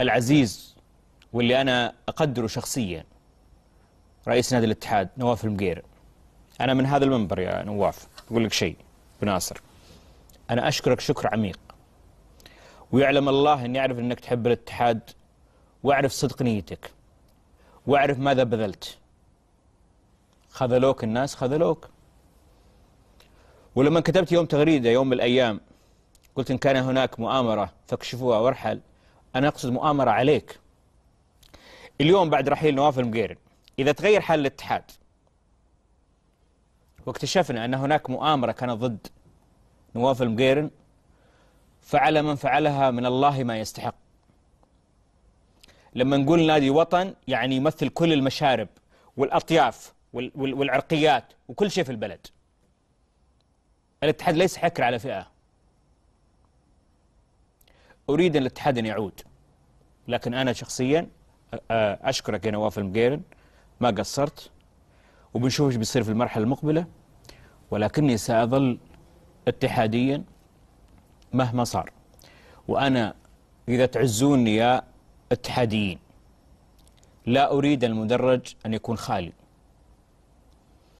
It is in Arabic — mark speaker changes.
Speaker 1: العزيز واللي أنا أقدره شخصيا رئيس نادي الاتحاد نواف المقير أنا من هذا المنبر يا نواف أقول لك شيء بناصر أنا أشكرك شكر عميق ويعلم الله أني أعرف أنك تحب الاتحاد وأعرف صدق نيتك وأعرف ماذا بذلت خذلوك الناس خذلوك ولما كتبت يوم تغريدة يوم من الأيام قلت إن كان هناك مؤامرة فاكشفوها وارحل أنا أقصد مؤامرة عليك اليوم بعد رحيل نواف المقيرن إذا تغير حال الاتحاد واكتشفنا أن هناك مؤامرة كانت ضد نواف المقيرن فعل من فعلها من الله ما يستحق لما نقول نادي وطن يعني يمثل كل المشارب والأطياف والعرقيات وكل شيء في البلد الاتحاد ليس حكر على فئة أريد أن الاتحاد أن يعود لكن أنا شخصيا أشكرك يا نواف المقيرن ما قصرت وبنشوف ايش بيصير في المرحلة المقبلة ولكني سأظل اتحاديا مهما صار وأنا إذا تعزوني يا اتحاديين لا أريد المدرج أن يكون خالي